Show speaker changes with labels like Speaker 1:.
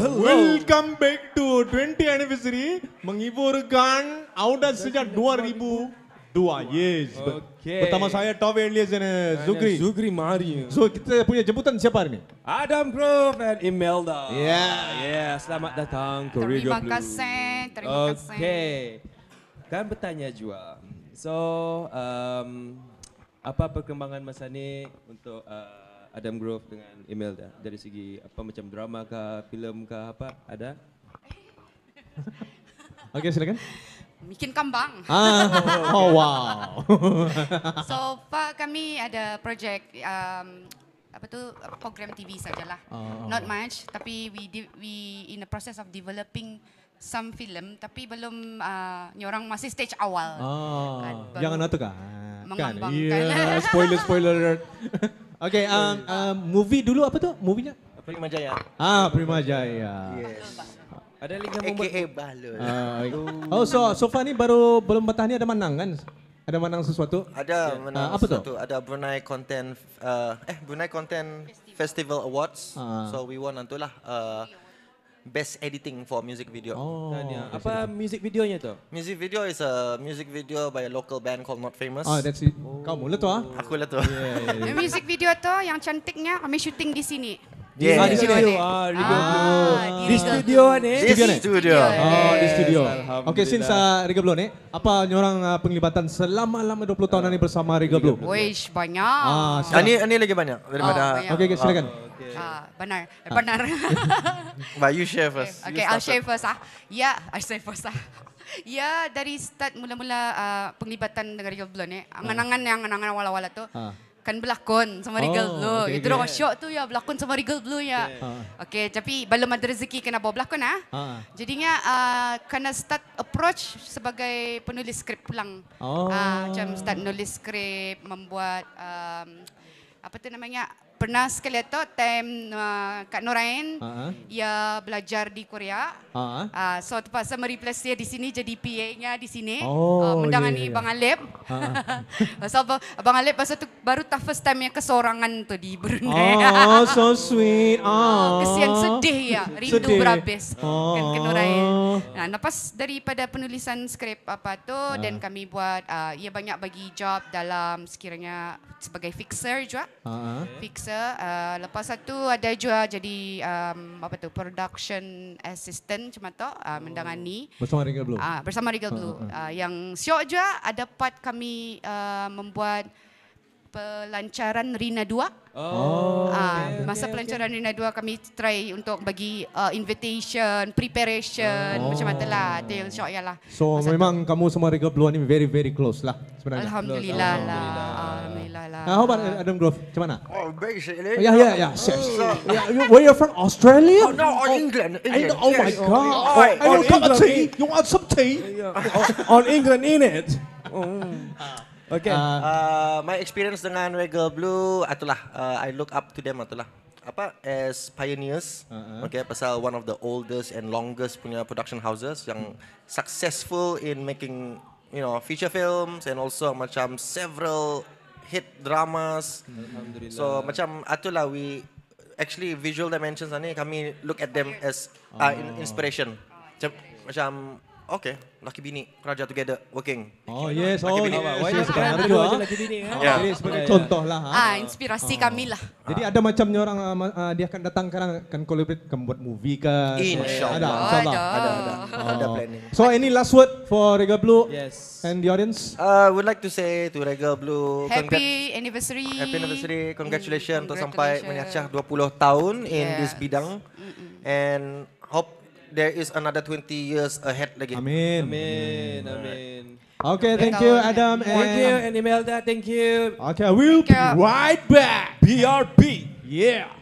Speaker 1: welcome back to 20 anniversary menghiburkan Auda sejak 2000 dua yes okay. pertama saya top alias ni Zukri Zukri Mari so kita punya jemputan siapa hari ni Adam Grove and Imelda yeah yeah selamat datang ke Rio Blue terima kasih
Speaker 2: terima kasih okay
Speaker 1: kan bertanya juga. so um, apa perkembangan masa ni untuk uh, Adam Grove dengan Imelda dari segi apa macam drama ke film ke apa ada? Oke okay, silakan.
Speaker 2: Mungkin kambang. Ah, oh, oh wow.
Speaker 1: so
Speaker 2: Pak kami ada projek um, apa tu program TV sajalah. Oh. Not much tapi we di, we in the process of developing some film tapi belum uh, orang masih stage awal.
Speaker 1: Oh. Jangan nato kan. Mengambang. Yeah, spoiler spoiler. Okay, um, um, movie dulu apa tu? Movie-nya? Prima Jaya. Ah, Prima Jaya.
Speaker 3: Yes. Ada lagi yang membuat? AKA Bahlul. Ah,
Speaker 1: oh, so, so far ni baru belum batas ni ada menang kan? Ada menang sesuatu? Ada menang uh, apa sesuatu.
Speaker 3: Tu? Ada Brunei Content, uh, eh Brunei Content Festival, Festival Awards. Uh. So we won antulah. Uh, best editing for music video. Oh, apa music videonya tu? Music video is a music video by a local band called Not Famous. Oh, that's it. Oh. Kau mula tu ah? Aku lah tu. Yeah, yeah, yeah.
Speaker 2: music video tu yang cantiknya kami shooting di sini. Di
Speaker 1: yeah. ah, di sini. Ah, ah, di studio ni. Ah, di studio ni. Studio. Oh, di studio. Ah, yes, okay, since uh, Riga Blue ni, apa orang uh, penglibatan selama lama 20 tahun uh, ni bersama Riga Blue?
Speaker 2: Wish banyak. Ah, ah sila. ini ini lagi banyak daripada. Oh, banyak. Okay, okay, silakan. Oh, okay. Ah, benar. Eh, benar.
Speaker 3: But you share first.
Speaker 2: Okay, I'll share first ah. Yeah, I'll share first ah. Ya, dari start mula-mula uh, penglibatan dengan Riga Blue ni, angan-angan yang angan-angan wala-wala lah tu, ah kan berlakon sama oh, Regal oh, Blue. Okay, itu okay. orang syok tu ya berlakon sama Regal Blue ya. Okey, ha. okay, tapi belum ada rezeki kena bawa berlakon ah. Ha. Jadinya uh, kena start approach sebagai penulis skrip pulang. Ah, oh. Uh, macam start nulis skrip, membuat um, apa tu namanya pernah sekali tu time uh, Kak Norain uh -huh. ia belajar di Korea. Uh -huh. uh, so terpaksa mereplace dia di sini jadi PA-nya di sini. Ah, oh, uh, mendangani yeah, yeah. Ya. Bang Alip. Uh -huh. so Bang Alip masa tu baru tak first time yang kesorangan tu di Brunei.
Speaker 1: Oh, so sweet. Oh. Uh, kesian sedih
Speaker 2: ya, rindu sedih. berhabis kan oh. kan Kak Nah, lepas daripada penulisan skrip apa tu uh -huh. dan kami buat uh, ia banyak bagi job dalam sekiranya sebagai fixer juga. Uh -huh. Fixer biasa. Uh, lepas satu ada juga jadi um, apa tu production assistant cuma to uh, oh. mendangani.
Speaker 1: Bersama Regal Blue. Uh,
Speaker 2: bersama Regal ah, Blue. Uh, uh, uh. yang siok juga ada part kami uh, membuat pelancaran Rina dua. Oh. Uh, okay. Masa okay, pelancaran okay. Rina dua kami try untuk bagi uh, invitation, preparation oh. macam mana lah. Itu yang siok ya lah.
Speaker 1: So masa memang tu. kamu semua Regal Blue ni very very close lah sebenarnya. Alhamdulillah, lah. Alhamdulillah. lah. Ah, how about Adam Grove? Macam mana? Oh,
Speaker 2: basically. Oh, yeah, yeah, yeah. Oh. Yes, yes. yeah, you, where
Speaker 1: you from? Australia? Oh, no,
Speaker 3: oh, England. England. England. Oh, yes. my God. Oh, oh, oh, oh, I want England. tea. You want some tea? Yeah. Oh, on England, in it. Oh. Okay. Uh, uh, my experience dengan Regal Blue, itulah. Uh, I look up to them, itulah. Apa? As pioneers. Uh-huh. Okay, pasal one of the oldest and longest punya production houses yang successful in making you know feature films and also macam several hit dramas.
Speaker 1: So macam
Speaker 3: itulah we actually visual dimensions ni kami look at them as uh, oh, inspiration. Macam, macam Okay, laki bini kerja together working. Oh yes, laki oh bini. yes. Why
Speaker 2: yes, eh? ya. yes, yes, yes, ya. yes, yes, yes, Contoh lah. Ah. ah, inspirasi ah. kami lah. Jadi ada
Speaker 1: macamnya orang uh, dia akan datang sekarang akan collaborate, akan buat movie ke? Insya Allah. Ada, insya Ada, ada, ada, ada, ada oh. planning. So any last word for Regal Blue?
Speaker 3: Yes. And the audience? Uh, would like to say to Regal Blue. Happy
Speaker 2: anniversary. Happy
Speaker 3: anniversary. Congratulations, untuk sampai menyacah 20 tahun in this bidang. Mm-mm. And hope there is another 20 years ahead lagi. Amin. Amin. Amin. Okay, thank you Adam. Thank you and Imelda, thank you.
Speaker 1: Okay, we'll be right back. BRB. Yeah.